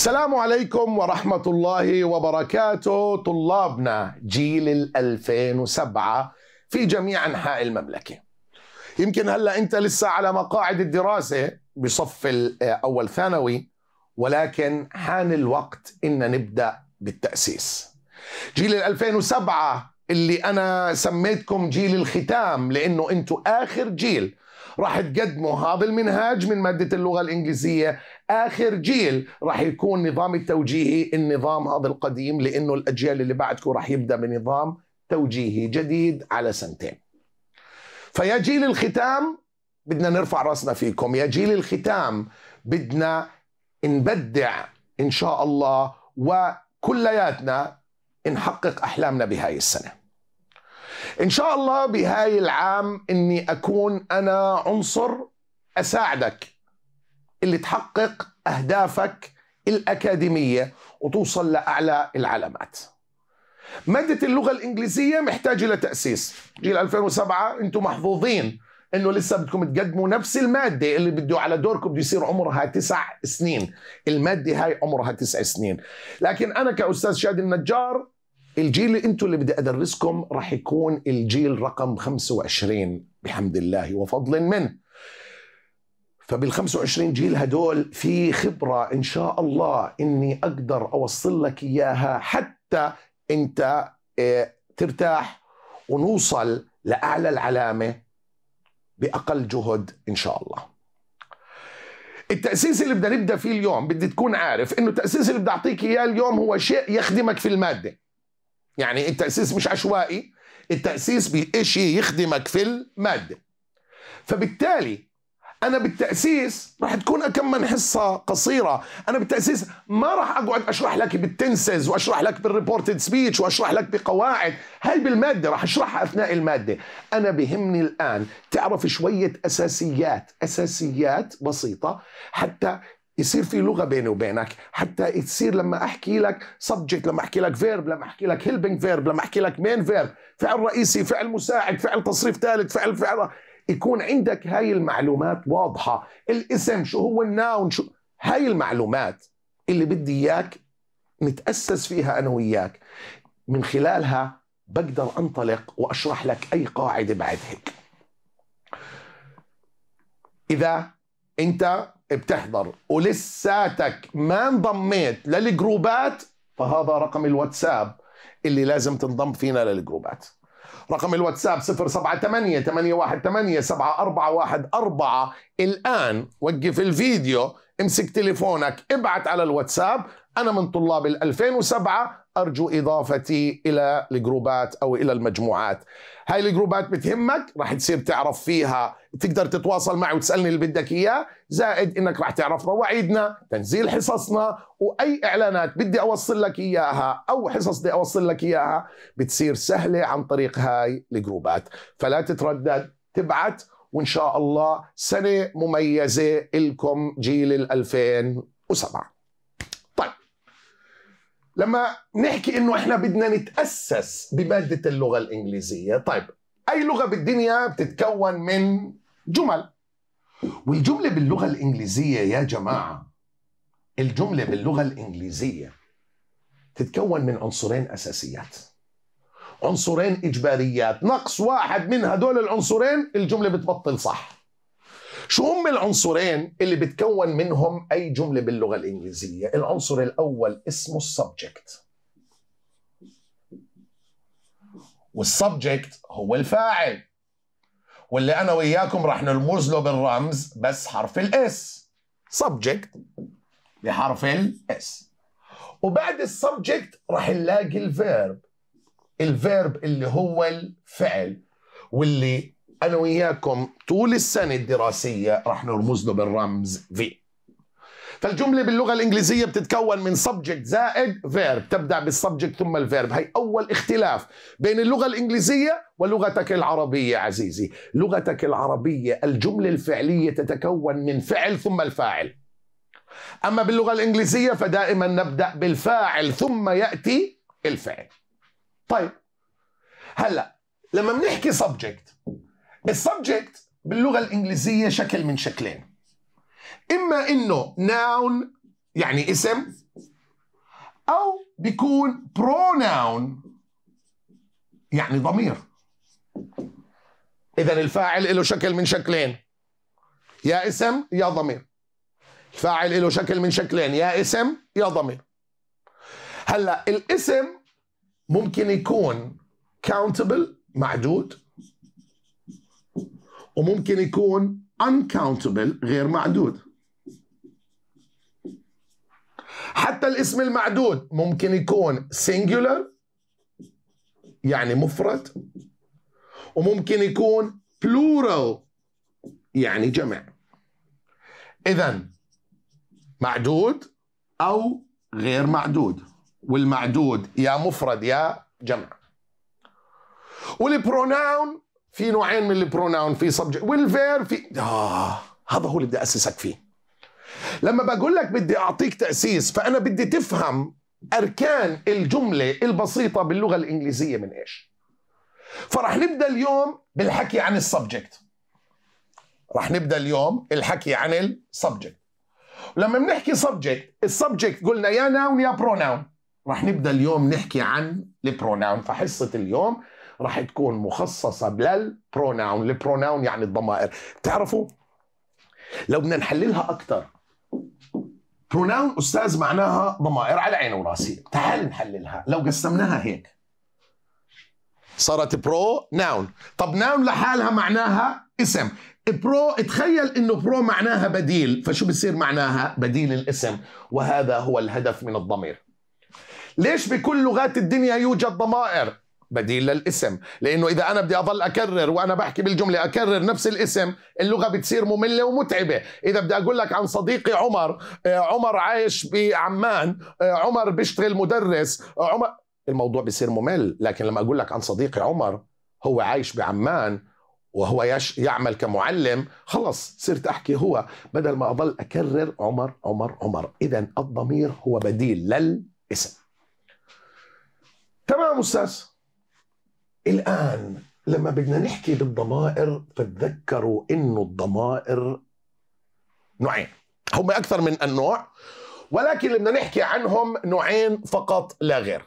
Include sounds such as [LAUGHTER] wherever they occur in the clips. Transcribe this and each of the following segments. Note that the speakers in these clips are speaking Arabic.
السلام عليكم ورحمة الله وبركاته طلابنا جيل ال 2007 في جميع أنحاء المملكة يمكن هلأ أنت لسه على مقاعد الدراسة بصف الأول ثانوي ولكن حان الوقت إن نبدأ بالتأسيس جيل ال 2007 اللي أنا سميتكم جيل الختام لأنه أنتوا آخر جيل راح تقدموا هذا المنهاج من مادة اللغة الإنجليزية اخر جيل راح يكون نظام التوجيهي النظام هذا القديم لانه الاجيال اللي بعدكم راح يبدا بنظام توجيهي جديد على سنتين فيا جيل الختام بدنا نرفع راسنا فيكم يا جيل الختام بدنا نبدع ان شاء الله وكلياتنا نحقق احلامنا بهاي السنه ان شاء الله بهاي العام اني اكون انا عنصر اساعدك اللي تحقق اهدافك الاكاديميه وتوصل لاعلى العلامات. ماده اللغه الانجليزيه محتاجه لتاسيس، جيل 2007 انتم محظوظين انه لسه بدكم تقدموا نفس الماده اللي بده على دوركم بده يصير عمرها تسع سنين، الماده هاي عمرها تسع سنين، لكن انا كاستاذ شادي النجار الجيل اللي انتم اللي بدي ادرسكم راح يكون الجيل رقم 25 بحمد الله وفضل منه. فبال 25 جيل هدول في خبرة إن شاء الله إني أقدر أوصل لك إياها حتى أنت آه، ترتاح ونوصل لأعلى العلامة بأقل جهد إن شاء الله التأسيس اللي بدنا نبدأ فيه اليوم بدي تكون عارف إنه التأسيس اللي بدي أعطيك إياه اليوم هو شيء يخدمك في المادة يعني التأسيس مش عشوائي التأسيس بشيء يخدمك في المادة فبالتالي انا بالتاسيس راح تكون كم حصه قصيره انا بالتاسيس ما راح اقعد اشرح لك بالتنسز واشرح لك بالريبورتد سبيتش واشرح لك بقواعد هاي بالماده راح اشرحها اثناء الماده انا بهمني الان تعرف شويه اساسيات اساسيات بسيطه حتى يصير في لغه بيني وبينك حتى تصير لما احكي لك سبجكت لما احكي لك فيرب لما احكي لك هيلبنج فيرب لما احكي لك مين فيرب فعل رئيسي فعل مساعد فعل تصريف ثالث فعل فعل يكون عندك هاي المعلومات واضحة الاسم شو هو الناون شو هاي المعلومات اللي بدي إياك نتأسس فيها أنا وإياك من خلالها بقدر أنطلق وأشرح لك أي قاعدة بعد هيك إذا أنت بتحضر ولساتك ما انضميت للجروبات فهذا رقم الواتساب اللي لازم تنضم فينا للجروبات رقم الواتساب 078 818 7414 الآن وقف الفيديو امسك تليفونك ابعت على الواتساب أنا من طلاب ال 2007 أرجو إضافتي إلى الجروبات أو إلى المجموعات هاي الجروبات بتهمك رح تصير تعرف فيها تقدر تتواصل معي وتسألني اللي بدك إياه زائد إنك رح تعرف مواعيدنا تنزيل حصصنا وأي إعلانات بدي أوصل لك إياها أو حصص بدي أوصل لك إياها بتصير سهلة عن طريق هاي الجروبات فلا تتردد تبعت وان شاء الله سنه مميزه لكم جيل ال 2007 طيب لما نحكي انه احنا بدنا نتاسس بماده اللغه الانجليزيه طيب اي لغه بالدنيا بتتكون من جمل والجمله باللغه الانجليزيه يا جماعه الجمله باللغه الانجليزيه تتكون من عنصرين اساسيات عنصرين اجباريات نقص واحد من هدول العنصرين الجمله بتبطل صح شو هم العنصرين اللي بتكون منهم اي جمله باللغه الانجليزيه العنصر الاول اسمه السبجكت والسبجكت هو الفاعل واللي انا وياكم راح نلمز له بالرمز بس حرف الاس سبجكت بحرف الاس وبعد السبجكت راح نلاقي الفيرب الفيرب اللي هو الفعل واللي انا وياكم طول السنه الدراسيه راح نرمز له بالرمز في فالجمله باللغه الانجليزيه بتتكون من سبجكت زائد فيرب تبدا بالسبجكت ثم الفيرب هي اول اختلاف بين اللغه الانجليزيه ولغتك العربيه عزيزي لغتك العربيه الجمله الفعليه تتكون من فعل ثم الفاعل اما باللغه الانجليزيه فدائما نبدا بالفاعل ثم ياتي الفعل طيب هلا لما بنحكي سبجكت السبجكت باللغه الانجليزيه شكل من شكلين اما انه ناون يعني اسم او بيكون بروناون يعني ضمير اذا الفاعل له شكل من شكلين يا اسم يا ضمير الفاعل له شكل من شكلين يا اسم يا ضمير هلا الاسم ممكن يكون countable معدود وممكن يكون uncountable غير معدود حتى الاسم المعدود ممكن يكون singular يعني مفرد وممكن يكون plural يعني جمع اذا معدود او غير معدود والمعدود يا مفرد يا جمع والبروناون في نوعين من البروناون في سبج والفير في آه هذا هو اللي بدي أسسك فيه لما بقول لك بدي أعطيك تأسيس فأنا بدي تفهم أركان الجملة البسيطة باللغة الإنجليزية من إيش فرح نبدأ اليوم بالحكي عن السبجكت رح نبدأ اليوم الحكي عن السبجكت ولما بنحكي سبجكت السبجكت قلنا يا ناون يا بروناون رح نبدا اليوم نحكي عن البروناون فحصه اليوم رح تكون مخصصه للبروناون البروناون يعني الضمائر تعرفوا لو بدنا نحللها اكثر بروناون استاذ معناها ضمائر على عيني وراسي تعال نحللها لو قسمناها هيك صارت برو ناون طب ناون لحالها معناها اسم برو تخيل انه برو معناها بديل فشو بصير معناها بديل الاسم وهذا هو الهدف من الضمير ليش بكل لغات الدنيا يوجد ضمائر بديل للاسم لانه اذا انا بدي اضل اكرر وانا بحكي بالجمله اكرر نفس الاسم اللغه بتصير ممله ومتعبه اذا بدي اقول لك عن صديقي عمر آه، عمر عايش بعمان آه، عمر بيشتغل مدرس آه، عمر الموضوع بصير ممل لكن لما اقول لك عن صديقي عمر هو عايش بعمان وهو يش يعمل كمعلم خلص صرت احكي هو بدل ما اضل اكرر عمر عمر عمر اذا الضمير هو بديل للاسم تمام استاذ الان لما بدنا نحكي بالضمائر فتذكروا انه الضمائر نوعين هم اكثر من النوع ولكن اللي بدنا نحكي عنهم نوعين فقط لا غير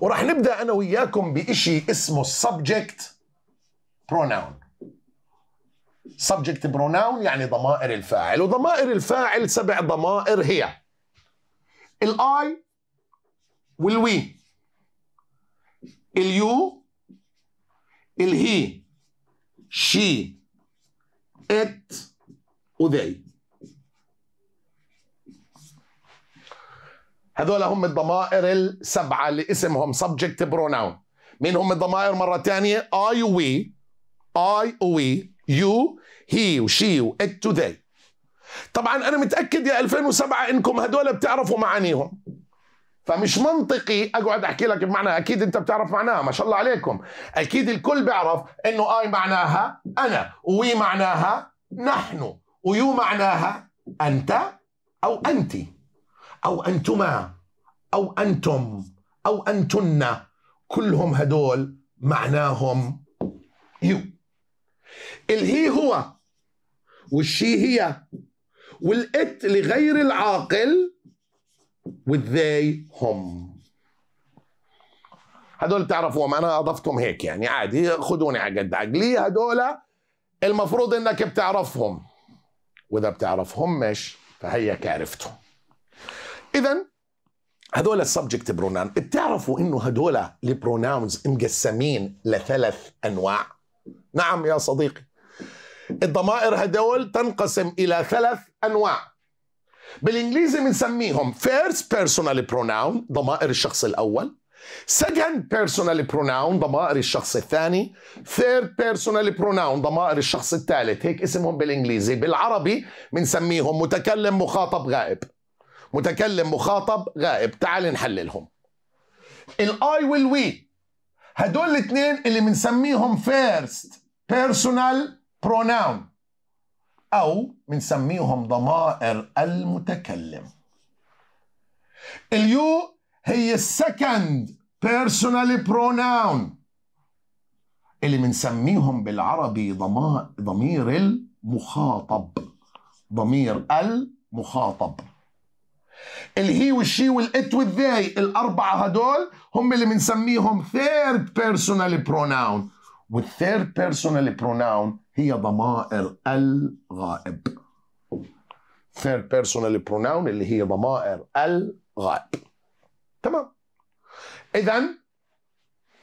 وراح نبدا انا وياكم بشيء اسمه subject بروناون subject بروناون يعني ضمائر الفاعل وضمائر الفاعل سبع ضمائر هي الاي والوي اليو الهي شي ات وذي هذول هم الضمائر السبعة اللي اسمهم subject pronoun مين هم الضمائر مرة تانية I و we I و we you he و she و it و they طبعا أنا متأكد يا 2007 إنكم هذول بتعرفوا معانيهم فمش منطقي اقعد احكي لك بمعنى اكيد انت بتعرف معناها ما شاء الله عليكم اكيد الكل بيعرف انه اي معناها انا وي معناها نحن ويو معناها انت او انت او انتما او انتم او انتن كلهم هدول معناهم يو الهي هو والشي هي والات لغير العاقل والذي هم هدول بتعرفوهم انا اضفتهم هيك يعني عادي خدوني على قد عقلي هدول المفروض انك بتعرفهم واذا بتعرفهم مش فهيك عرفتهم اذا هدول السبجكت برونان بتعرفوا انه هدول البروناونز مقسمين لثلاث انواع نعم يا صديقي الضمائر هدول تنقسم الى ثلاث انواع بالانجليزي بنسميهم first personal pronoun ضمائر الشخص الاول second personal pronoun ضمائر الشخص الثاني third personal pronoun ضمائر الشخص الثالث هيك اسمهم بالانجليزي بالعربي بنسميهم متكلم مخاطب غائب متكلم مخاطب غائب تعال نحللهم الاي وي هدول الاثنين اللي بنسميهم first personal pronoun أو بنسميهم ضمائر المتكلم اليو هي السكند بيرسونالي بروناون اللي بنسميهم بالعربي ضمير المخاطب ضمير المخاطب الهي والشي والات والذي الاربعه هدول هم اللي بنسميهم ثيرد بيرسونال بروناون والثيرد بيرسونال بروناون هي ضمائر الغائب ثيرد بيرسونال بروناون اللي هي ضمائر الغائب تمام اذا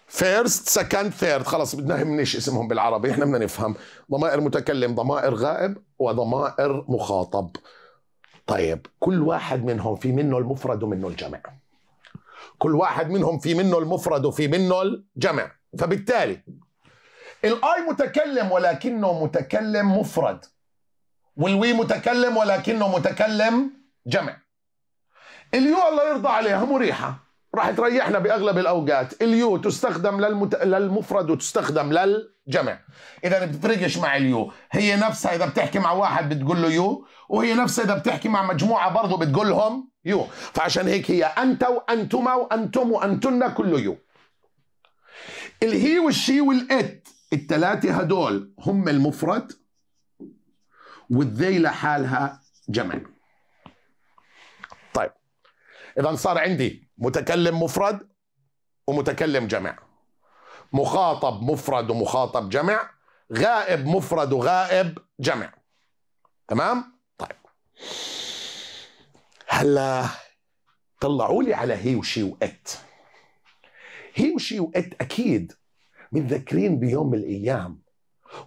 فيرست سكند ثيرد خلاص بدنا همنيش اسمهم بالعربي احنا بدنا نفهم ضمائر متكلم ضمائر غائب وضمائر مخاطب طيب كل واحد منهم في منه المفرد ومنه الجمع كل واحد منهم في منه المفرد وفي منه الجمع فبالتالي الاي متكلم ولكنه متكلم مفرد والوي متكلم ولكنه متكلم جمع اليو الله يرضى عليها مريحه راح تريحنا باغلب الاوقات اليو تستخدم للمت... للمفرد وتستخدم للجمع اذا بتفرقش مع اليو هي نفسها اذا بتحكي مع واحد بتقول له يو وهي نفسها اذا بتحكي مع مجموعه برضه بتقول لهم يو فعشان هيك هي انت وانتما وانتم وانتن كله يو الهي والشي والات الثلاثة هدول هم المفرد والذي لحالها جمع طيب إذا صار عندي متكلم مفرد ومتكلم جمع مخاطب مفرد ومخاطب جمع غائب مفرد وغائب جمع تمام طيب هلا طلعوا لي على هي وشي وات هي وشي وات اكيد متذكرين بيوم من الايام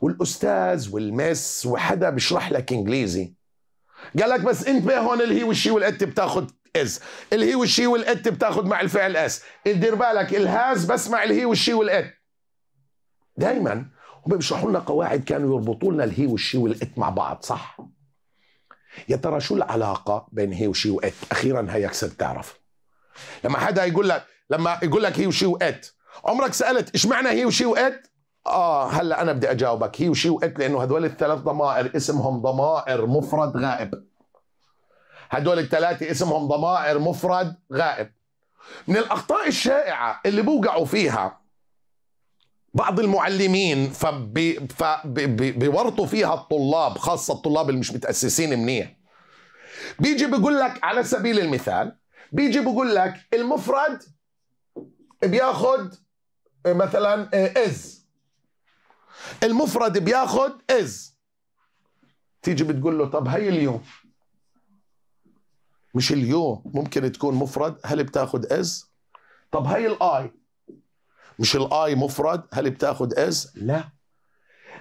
والاستاذ والمس وحدا بيشرح لك انجليزي قال لك بس انتبه هون الهي والشي والات بتاخد از الهي والشي والات بتاخد مع الفعل اس دير بالك الهاز بس مع الهي والشي والات دائما هم بيشرحوا لنا قواعد كانوا يربطوا لنا الهي والشي والات مع بعض صح يا ترى شو العلاقة بين هي وشي وات أخيرا هيك صرت تعرف لما حدا يقول لك لما يقول لك هي وشي وات عمرك سالت اشمعنى هي وشي وقت اه هلا انا بدي اجاوبك هي وشي وقت لانه هدول الثلاث ضمائر اسمهم ضمائر مفرد غائب هدول الثلاثه اسمهم ضمائر مفرد غائب من الاخطاء الشائعه اللي بوقعوا فيها بعض المعلمين فبيورطوا فيها الطلاب خاصه الطلاب اللي مش متاسسين منيح بيجي بيقول لك على سبيل المثال بيجي بيقول لك المفرد بياخد إيه، مثلا إيه، از المفرد بياخد از تيجي بتقول له طب هي اليوم مش اليوم ممكن تكون مفرد هل بتاخد از طب هي الاي مش الاي مفرد هل بتاخد از لا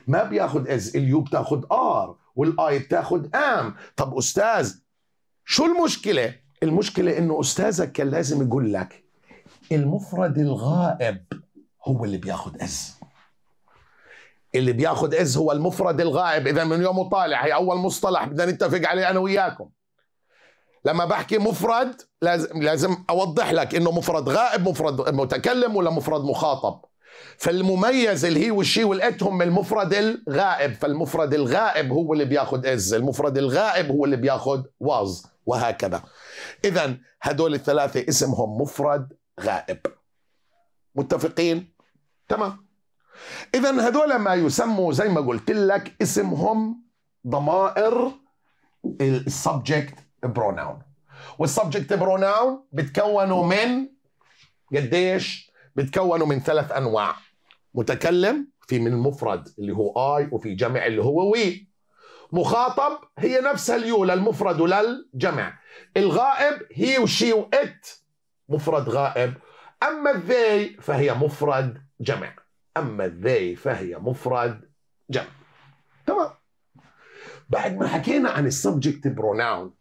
ما بياخد از اليو بتاخد ار والاي بتاخد ام طب استاذ شو المشكله المشكله انه استاذك كان لازم يقول لك المفرد الغائب هو اللي بياخد أز اللي بياخد أز هو المفرد الغائب إذا من يوم طالع هي أول مصطلح بدنا نتفق عليه أنا وياكم لما بحكي مفرد لازم لازم اوضح لك انه مفرد غائب مفرد متكلم ولا مفرد مخاطب فالمميز الهي والشي والات هم المفرد الغائب فالمفرد الغائب هو اللي بياخد از المفرد الغائب هو اللي بياخد واز وهكذا اذا هدول الثلاثه اسمهم مفرد غائب متفقين تمام اذا هذول ما يسموا زي ما قلت لك اسمهم ضمائر السبجكت بروناون والسبجكت بروناون بتكونوا من قديش بتكونوا من ثلاث انواع متكلم في من المفرد اللي هو اي وفي جمع اللي هو وي مخاطب هي نفسها اليو للمفرد وللجمع الغائب هي وشي وات مفرد غائب أما الذي فهي مفرد جمع أما الذي فهي مفرد جمع تمام بعد ما حكينا عن السبجكت بروناون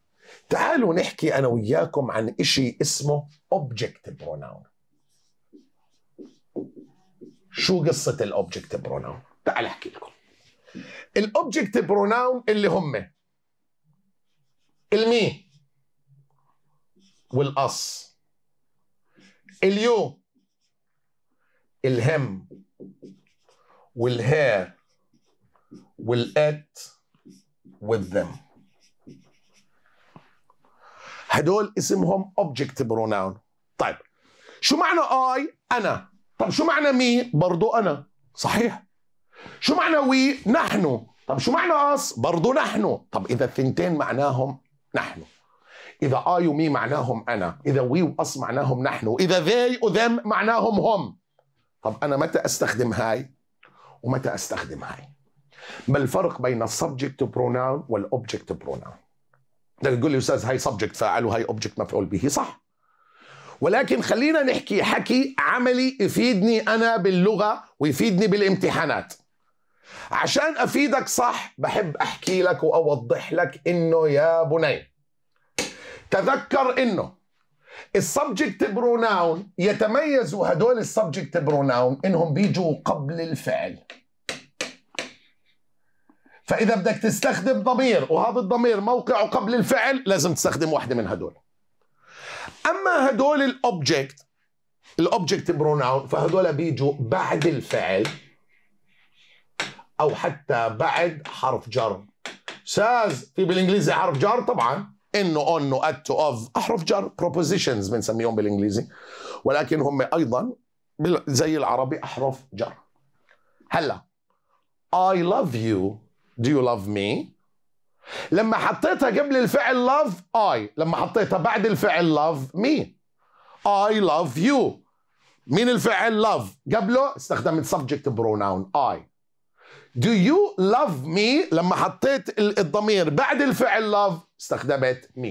تعالوا نحكي أنا وياكم عن إشي اسمه أوبجكت بروناون شو قصة الأوبجكت بروناون تعال أحكي لكم الأوبجكت بروناون اللي هم المي والأص اليوم الهم والها والات والذم هدول اسمهم object pronoun طيب شو معنى I أنا طب شو معنى مي برضو أنا صحيح شو معنى وي نحن طب شو معنى أس برضو نحن طب إذا الثنتين معناهم نحن إذا I ومي معناهم أنا إذا وي وأس معناهم نحن إذا ذي وذم معناهم هم طب أنا متى أستخدم هاي ومتى أستخدم هاي ما الفرق بين السبجكت بروناون والأوبجكت بروناون ده تقول لي أستاذ هاي سبجكت فاعل وهاي أوبجكت مفعول به صح ولكن خلينا نحكي حكي عملي يفيدني أنا باللغة ويفيدني بالامتحانات عشان افيدك صح بحب احكي لك واوضح لك انه يا بني تذكر انه السبجكت بروناون يتميزوا هدول السبجكت بروناون انهم بيجوا قبل الفعل فاذا بدك تستخدم ضمير وهذا الضمير موقعه قبل الفعل لازم تستخدم واحده من هدول اما هدول الاوبجكت الاوبجكت بروناون فهدول بيجوا بعد الفعل او حتى بعد حرف جر ساز في بالانجليزي حرف جر طبعا انه اونو تو اوف احرف جر بروبوزيشنز بنسميهم بالانجليزي ولكن هم ايضا زي العربي احرف جر هلا اي لاف يو دو يو لاف مي لما حطيتها قبل الفعل لاف اي لما حطيتها بعد الفعل لاف مي اي لاف يو مين الفعل لاف قبله استخدمت سبجكت pronoun اي do you love me لما حطيت الضمير بعد الفعل love استخدمت me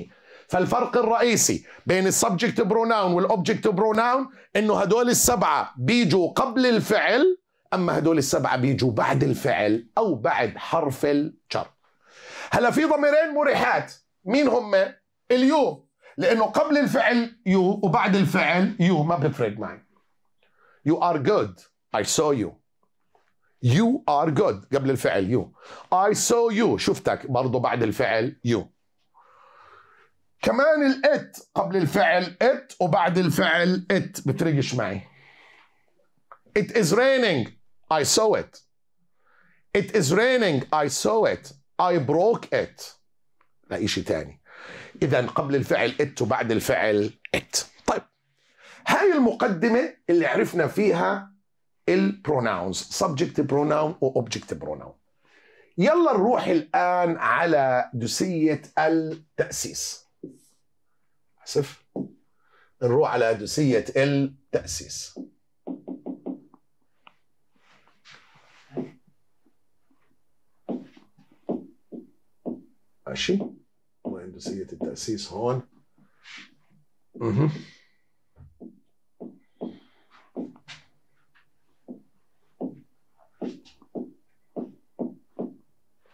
فالفرق الرئيسي بين السبجكت بروناون والاوبجكت بروناون انه هدول السبعه بيجوا قبل الفعل اما هدول السبعه بيجوا بعد الفعل او بعد حرف الجر هلا في ضميرين مريحات مين هم اليو لانه قبل الفعل يو وبعد الفعل يو ما بفرق معي you are good I saw you يو ار جود قبل الفعل يو اي سو يو شفتك برضه بعد الفعل يو كمان الات قبل الفعل ات وبعد الفعل ات بترجش معي it is raining I saw it it is raining I saw it I broke it لا شيء ثاني اذا قبل الفعل ات وبعد الفعل ات طيب هاي المقدمه اللي عرفنا فيها البروناونز سبجكت pronoun واوبجكت pronoun يلا نروح الآن على دوسية التأسيس أسف نروح على دوسية التأسيس ماشي وين دوسية التأسيس هون اها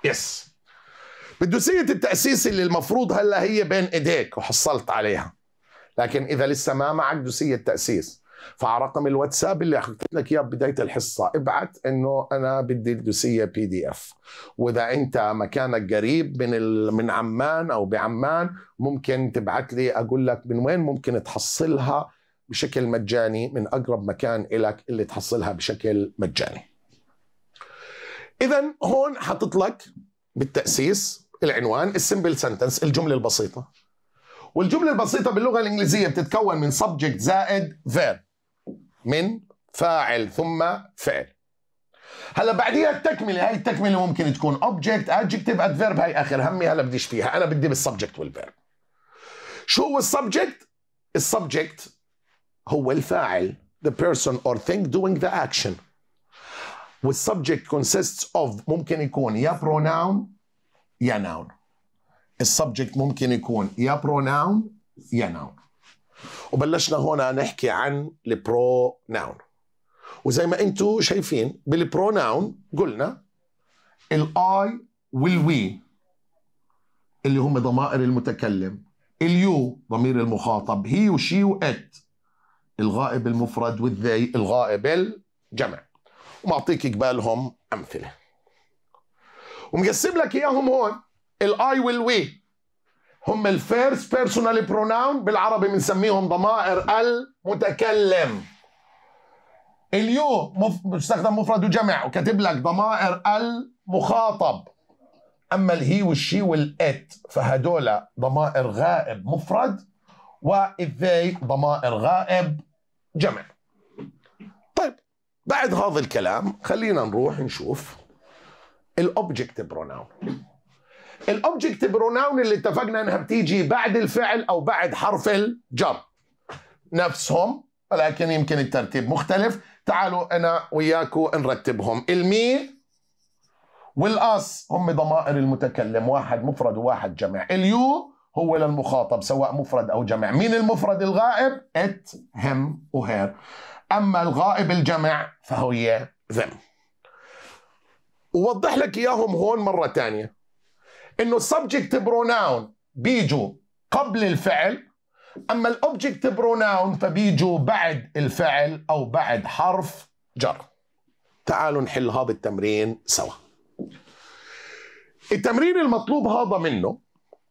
يس بالدوسية التأسيس اللي المفروض هلا هي بين ايديك وحصلت عليها لكن اذا لسه ما معك دوسية تأسيس فعلى رقم الواتساب اللي حكيت لك اياه بدايه الحصه ابعت انه انا بدي الدوسيه بي دي اف واذا انت مكانك قريب من ال... من عمان او بعمان ممكن تبعت لي اقول لك من وين ممكن تحصلها بشكل مجاني من اقرب مكان لك اللي تحصلها بشكل مجاني اذا هون حاطط لك بالتاسيس العنوان السمبل سنتنس الجمله البسيطه والجمله البسيطه باللغه الانجليزيه بتتكون من سبجكت زائد فيرب من فاعل ثم فعل هلا بعديها التكمله هاي التكمله ممكن تكون اوبجكت ادجكتيف ادفيرب هاي اخر همي هلا بديش فيها انا بدي بالسبجكت والفيرب شو هو السبجكت السبجكت هو الفاعل the person or thing doing the action والسبجكت كونسيست اوف ممكن يكون يا بروناون يا ناون السبجكت ممكن يكون يا بروناون يا ناون وبلشنا هون نحكي عن البرو ناون وزي ما انتم شايفين بالبرو ناون قلنا الاي والوي اللي هم ضمائر المتكلم اليو ضمير المخاطب هي وشي وات الغائب المفرد والذي الغائب الجمع ومعطيك جبالهم امثله ومقسم لك اياهم هون الاي وي هم الفيرست بيرسونال بروناون بالعربي بنسميهم ضمائر المتكلم اليو مستخدم مفرد وجمع وكاتب لك ضمائر المخاطب اما الهي والشي والات فهدول ضمائر غائب مفرد والذي ضمائر غائب جمع بعد هذا الكلام خلينا نروح نشوف الاوبجكت بروناون الاوبجكت بروناون اللي اتفقنا انها بتيجي بعد الفعل او بعد حرف الجر نفسهم ولكن يمكن الترتيب مختلف تعالوا انا وياكو نرتبهم المي والاس هم ضمائر المتكلم واحد مفرد وواحد جمع اليو هو للمخاطب سواء مفرد او جمع مين المفرد الغائب ات هم وهير أما الغائب الجمع فهي ذم ووضح لك إياهم هون مرة تانية إنه subject pronoun بيجوا قبل الفعل أما الأوبجكت بروناون فبيجوا بعد الفعل أو بعد حرف جر تعالوا نحل هذا التمرين سوا التمرين المطلوب هذا منه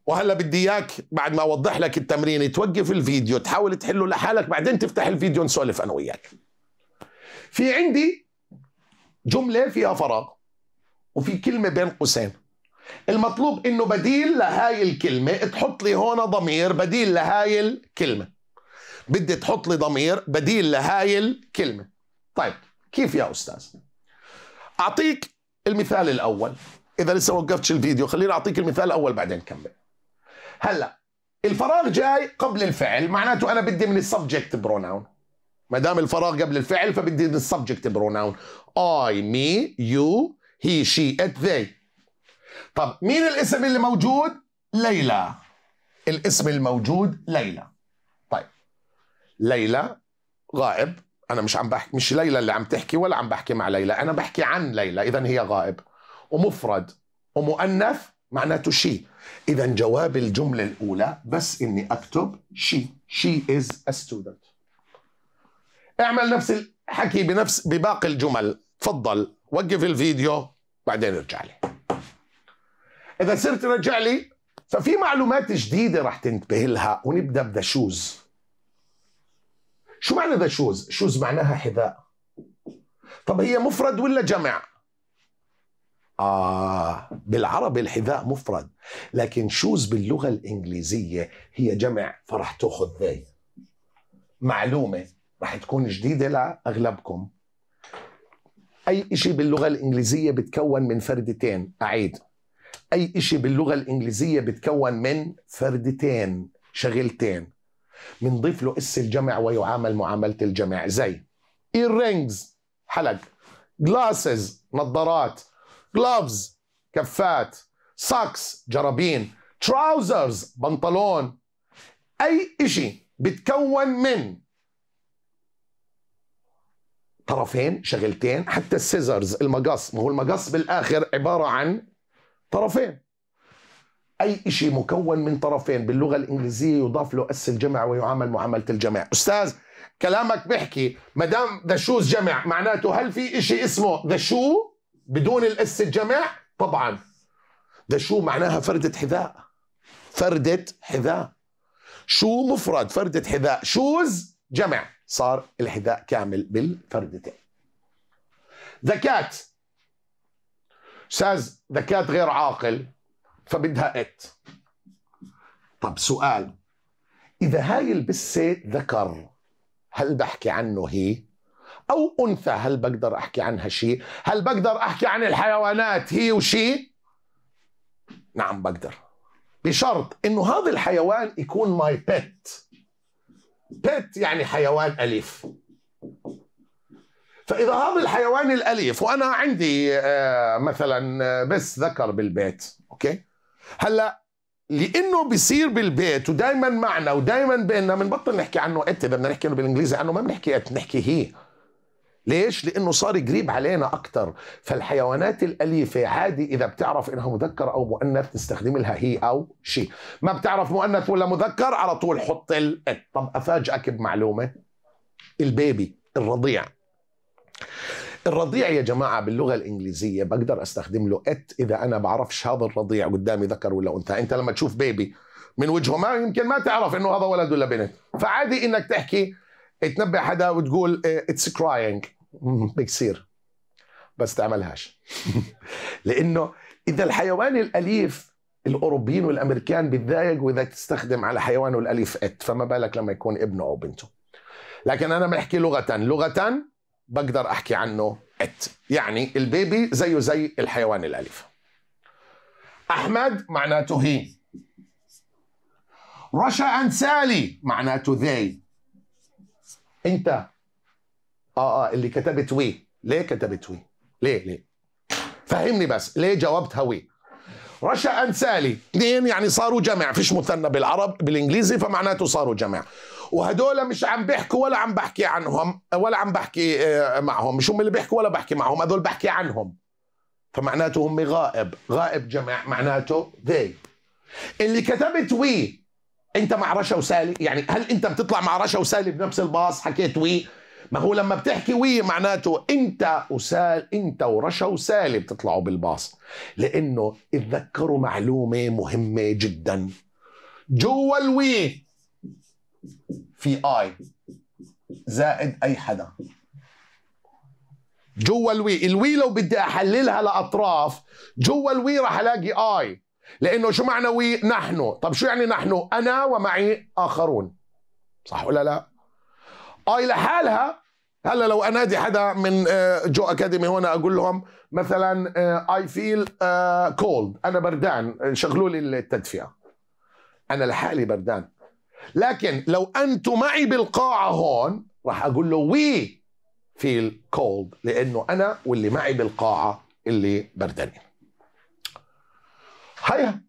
وهلا بدي اياك بعد ما اوضح لك التمرين توقف الفيديو تحاول تحله لحالك بعدين تفتح الفيديو نسولف انا وياك في عندي جمله فيها فراغ وفي كلمه بين قوسين المطلوب انه بديل لهاي الكلمه تحط لي هون ضمير بديل لهاي الكلمه بدي تحط لي ضمير بديل لهاي الكلمه طيب كيف يا استاذ اعطيك المثال الاول اذا لسه وقفتش الفيديو خليني اعطيك المثال الاول بعدين كمل هلا الفراغ جاي قبل الفعل معناته انا بدي من السبجكت بروناون ما دام الفراغ قبل الفعل فبدي من السبجكت بروناون اي مي يو هي شي ات ذي طب مين الاسم اللي موجود ليلى الاسم الموجود ليلى طيب ليلى غائب انا مش عم بحكي مش ليلى اللي عم تحكي ولا عم بحكي مع ليلى انا بحكي عن ليلى اذا هي غائب ومفرد ومؤنث معناته شيء اذا جواب الجمله الاولى بس اني اكتب شي شي از a student اعمل نفس الحكي بنفس بباقي الجمل تفضل وقف الفيديو بعدين ارجع لي اذا صرت رجع لي ففي معلومات جديده رح تنتبه لها ونبدا بذا شوز شو معنى ذا شوز شوز معناها حذاء طب هي مفرد ولا جمع آه بالعربي الحذاء مفرد لكن شوز باللغة الإنجليزية هي جمع فرح تأخذ ذي معلومة رح تكون جديدة لأغلبكم أي إشي باللغة الإنجليزية بتكون من فردتين أعيد أي إشي باللغة الإنجليزية بتكون من فردتين شغلتين بنضيف له اس الجمع ويعامل معاملة الجمع زي earrings حلق glasses نظارات gloves كفات socks جرابين trousers بنطلون أي إشي بتكون من طرفين شغلتين حتى السيزرز المقص ما هو المقص بالآخر عبارة عن طرفين أي إشي مكون من طرفين باللغة الإنجليزية يضاف له أس الجمع ويعامل معاملة الجمع أستاذ كلامك بيحكي ما دام ذا شوز جمع معناته هل في إشي اسمه ذا شو بدون الاس الجمع طبعا ده شو معناها فردة حذاء فردة حذاء شو مفرد فردة حذاء شوز جمع صار الحذاء كامل بالفردتين ذكاة ساز ذكاة غير عاقل فبدها ات طب سؤال اذا هاي البسه ذكر هل بحكي عنه هي أو أنثى هل بقدر أحكي عنها شيء هل بقدر أحكي عن الحيوانات هي وشي نعم بقدر بشرط انه هذا الحيوان يكون ماي بيت بيت يعني حيوان اليف فاذا هذا الحيوان الاليف وانا عندي آه، مثلا آه، بس ذكر بالبيت اوكي هلا لانه بصير بالبيت ودائما معنا ودائما بيننا بنبطل نحكي عنه ات بدنا نحكي انه بالانجليزي عنه ما بنحكي ات بنحكي هي ليش؟ لأنه صار قريب علينا أكثر، فالحيوانات الأليفة عادي إذا بتعرف إنها مذكر أو مؤنث تستخدم لها هي أو شي، ما بتعرف مؤنث ولا مذكر على طول حط ال إيه. طب أفاجئك بمعلومة البيبي الرضيع الرضيع يا جماعة باللغة الإنجليزية بقدر أستخدم له إت إذا أنا بعرفش هذا الرضيع قدامي ذكر ولا أنثى أنت لما تشوف بيبي من وجهه ما يمكن ما تعرف إنه هذا ولد ولا بنت فعادي إنك تحكي تنبه حدا وتقول اتس كراينج بيصير بس تعملهاش [LAUGHS] لانه اذا الحيوان الاليف الاوروبيين والامريكان بتضايق واذا تستخدم على حيوانه الاليف ات فما بالك لما يكون ابنه او بنته لكن انا بحكي لغه لغه بقدر احكي عنه ات يعني البيبي زيه زي الحيوان الاليف احمد معناته هي رشا اند سالي معناته ذي انت اه اه اللي كتبت وي ليه كتبت وي ليه ليه فهمني بس ليه جاوبتها وي رشا انسالي اثنين يعني صاروا جمع فيش مثنى بالعرب بالانجليزي فمعناته صاروا جمع وهدول مش عم بيحكوا ولا عم بحكي عنهم ولا عم بحكي آه، معهم مش هم اللي بيحكوا ولا بحكي معهم هذول بحكي عنهم فمعناته هم غائب غائب جمع معناته they اللي كتبت وي انت مع رشا وسالي يعني هل انت بتطلع مع رشا وسالي بنفس الباص حكيت وي ما هو لما بتحكي وي معناته انت وسال انت ورشا وسالي بتطلعوا بالباص لانه اتذكروا معلومه مهمه جدا جوا الوي في اي زائد اي حدا جوا الوي الوي لو بدي احللها لاطراف جوا الوي راح الاقي اي لانه شو معنوي نحن طب شو يعني نحن انا ومعي اخرون صح ولا لا اي آه، لحالها هلا لو انادي حدا من آه، جو اكاديمي هنا اقول لهم مثلا اي فيل كولد انا بردان شغلوا لي التدفئه انا لحالي بردان لكن لو انتم معي بالقاعه هون راح اقول له وي فيل كولد لانه انا واللي معي بالقاعه اللي بردانين هيا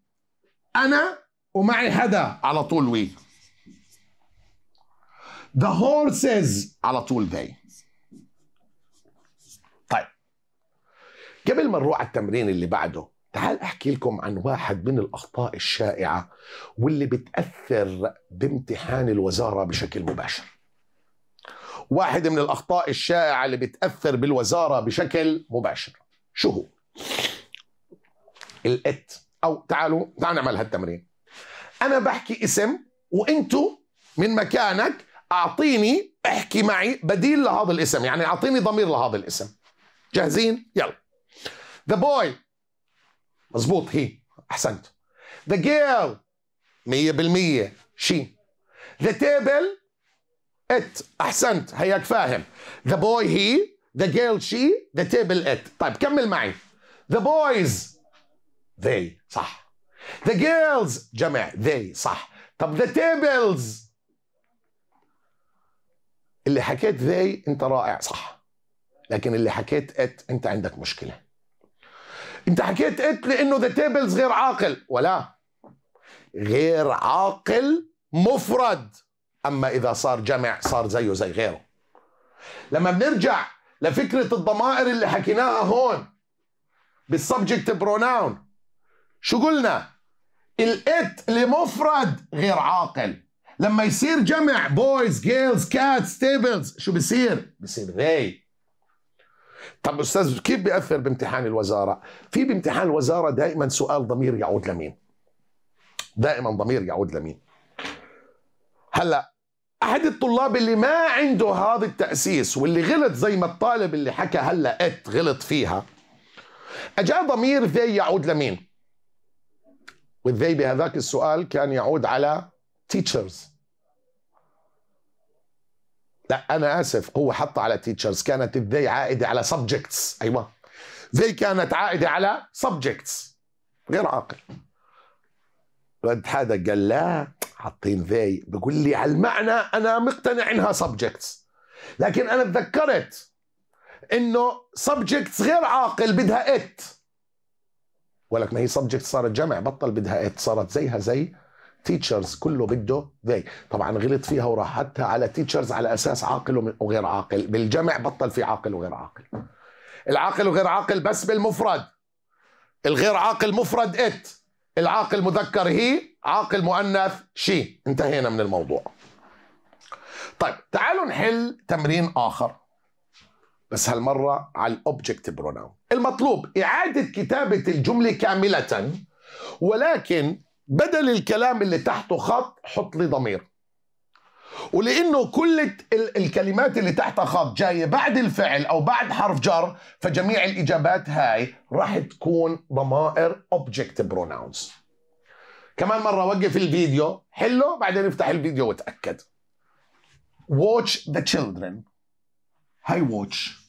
انا ومعي حدا على طول وي the horses على طول جاي طيب قبل ما نروح على التمرين اللي بعده تعال احكي لكم عن واحد من الاخطاء الشائعه واللي بتاثر بامتحان الوزاره بشكل مباشر واحد من الاخطاء الشائعه اللي بتاثر بالوزاره بشكل مباشر شو هو الات او تعالوا تعالوا نعمل هالتمرين انا بحكي اسم وانتوا من مكانك اعطيني احكي معي بديل لهذا الاسم يعني اعطيني ضمير لهذا الاسم جاهزين يلا the boy مزبوط هي احسنت the girl 100% she the table it احسنت هيك فاهم the boy he the girl she the table it طيب كمل معي the boys they صح the girls جمع they صح طب the tables اللي حكيت they انت رائع صح لكن اللي حكيت it انت عندك مشكله انت حكيت it لانه the tables غير عاقل ولا غير عاقل مفرد اما اذا صار جمع صار زيه زي غيره لما بنرجع لفكره الضمائر اللي حكيناها هون بالسبجكت بروناون شو قلنا الات لمفرد غير عاقل لما يصير جمع بويز جيلز كات ستيبلز شو بصير بصير ذي طب استاذ كيف بياثر بامتحان الوزاره في بامتحان الوزاره دائما سؤال ضمير يعود لمين دائما ضمير يعود لمين هلا احد الطلاب اللي ما عنده هذا التاسيس واللي غلط زي ما الطالب اللي حكى هلا ات غلط فيها اجاه ضمير ذي يعود لمين والذي بهذاك السؤال كان يعود على تيتشرز لا انا اسف هو حط على تيتشرز كانت الذي عائده على سبجكتس ايوه ذي كانت عائده على سبجكتس غير عاقل رد حدا قال لا حاطين ذي بقول لي على المعنى انا مقتنع انها سبجكتس لكن انا تذكرت انه سبجكتس غير عاقل بدها ات ولك ما هي سبجكت صارت جمع بطل بدها ات إيه؟ صارت زيها زي تيتشرز كله بده ذي طبعا غلط فيها وراحتها على تيتشرز على اساس عاقل وغير عاقل بالجمع بطل في عاقل وغير عاقل العاقل وغير عاقل بس بالمفرد الغير عاقل مفرد ات العاقل مذكر هي عاقل مؤنث شي انتهينا من الموضوع طيب تعالوا نحل تمرين اخر بس هالمرة على الأوبجكت بروناون المطلوب إعادة كتابة الجملة كاملة ولكن بدل الكلام اللي تحته خط حط لي ضمير ولانه كل الكلمات اللي تحتها خط جايه بعد الفعل او بعد حرف جر فجميع الاجابات هاي راح تكون ضمائر اوبجكت بروناونز كمان مره وقف الفيديو حله بعدين افتح الفيديو وتاكد watch the children هاي watch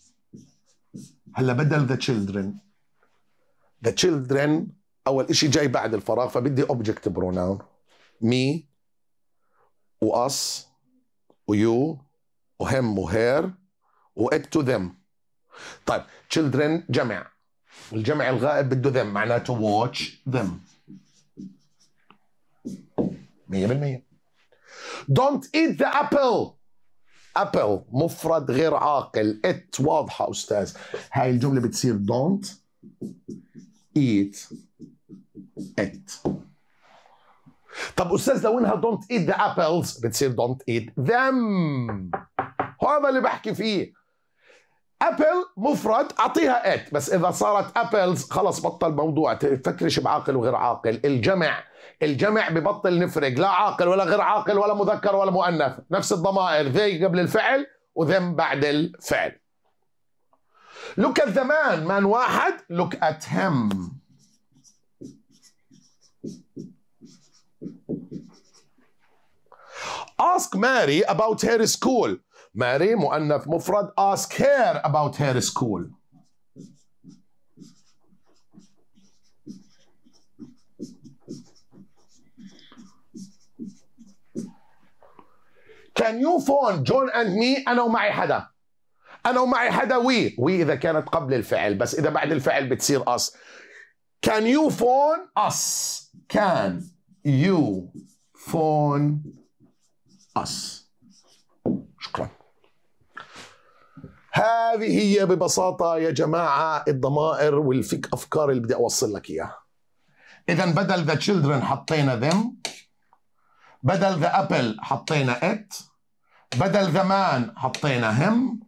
هلا بدل ذا تشيلدرن ذا تشيلدرن اول شيء جاي بعد الفراغ فبدي اوبجكت بروناون مي واس ويو وهم وهير وات تو ذم طيب children جمع والجمع الغائب بده ذم معناته واتش ذم 100% Don't eat the apple ابل مفرد غير عاقل ات واضحه استاذ هاي الجمله بتصير دونت ايت ات طب استاذ لو انها دونت ايت ذا ابلز بتصير دونت ايت ذم هذا اللي بحكي فيه ابل مفرد اعطيها ات بس اذا صارت ابلز خلص بطل موضوع تفكرش بعاقل وغير عاقل الجمع الجمع ببطل نفرق لا عاقل ولا غير عاقل ولا مذكر ولا مؤنث نفس الضمائر ذي قبل الفعل وذم بعد الفعل look at the man man واحد look at him ask Mary about her school Mary مؤنث مفرد ask her about her school كان يو فون جون اند مي انا ومعي حدا انا ومعي حدا وي وي اذا كانت قبل الفعل بس اذا بعد الفعل بتصير اس كان يو فون اس كان يو فون اس شكرا هذه هي ببساطة يا جماعة الضمائر والفك أفكار اللي بدي أوصل لك إياها إذا بدل the children حطينا them بدل ذا ابل حطينا ات بدل ذا مان حطينا هم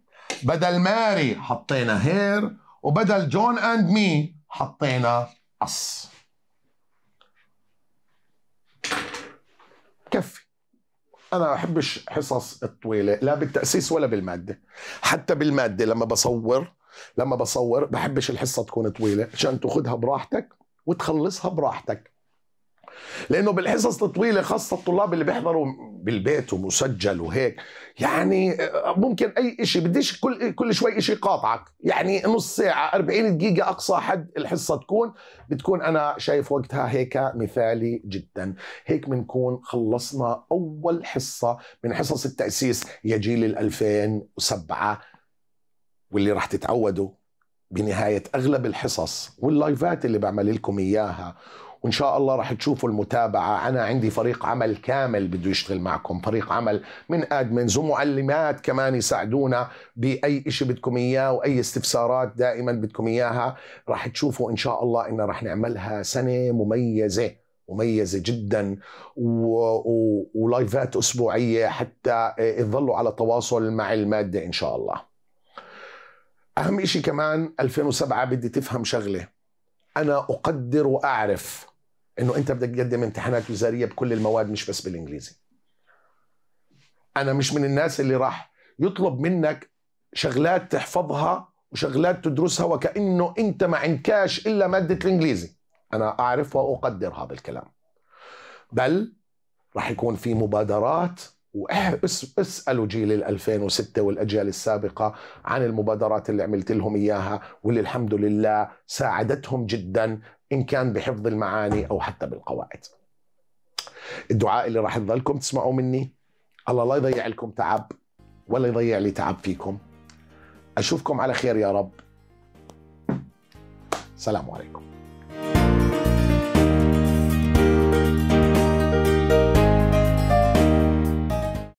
بدل ماري حطينا هير وبدل جون اند مي حطينا اس كفي انا ما بحبش حصص الطويله لا بالتاسيس ولا بالماده حتى بالماده لما بصور لما بصور بحبش الحصه تكون طويله عشان تاخذها براحتك وتخلصها براحتك لانه بالحصص الطويله خاصه الطلاب اللي بيحضروا بالبيت ومسجل وهيك يعني آه، ممكن اي شيء بديش كل كل شوي شيء يقاطعك يعني نص ساعه 40 دقيقه اقصى حد الحصه تكون بتكون انا شايف وقتها هيك مثالي جدا هيك بنكون خلصنا اول حصه من حصص التاسيس يا جيل ال 2007 واللي راح تتعودوا بنهاية أغلب الحصص واللايفات اللي بعمل لكم إياها وان شاء الله راح تشوفوا المتابعه انا عندي فريق عمل كامل بده يشتغل معكم فريق عمل من ادمنز ومعلمات كمان يساعدونا باي شيء بدكم اياه واي استفسارات دائما بدكم اياها راح تشوفوا ان شاء الله ان راح نعملها سنه مميزه مميزة جدا و... و... ولايفات أسبوعية حتى تظلوا على تواصل مع المادة إن شاء الله أهم إشي كمان 2007 بدي تفهم شغلة أنا أقدر وأعرف انه انت بدك تقدم امتحانات وزاريه بكل المواد مش بس بالانجليزي انا مش من الناس اللي راح يطلب منك شغلات تحفظها وشغلات تدرسها وكانه انت ما عندكاش الا ماده الانجليزي انا اعرف واقدر هذا الكلام بل راح يكون في مبادرات واسالوا جيل ال 2006 والاجيال السابقه عن المبادرات اللي عملت لهم اياها واللي الحمد لله ساعدتهم جدا ان كان بحفظ المعاني او حتى بالقواعد. الدعاء اللي راح تظلكم تسمعوا مني الله لا يضيع لكم تعب ولا يضيع لي تعب فيكم. اشوفكم على خير يا رب. سلام عليكم.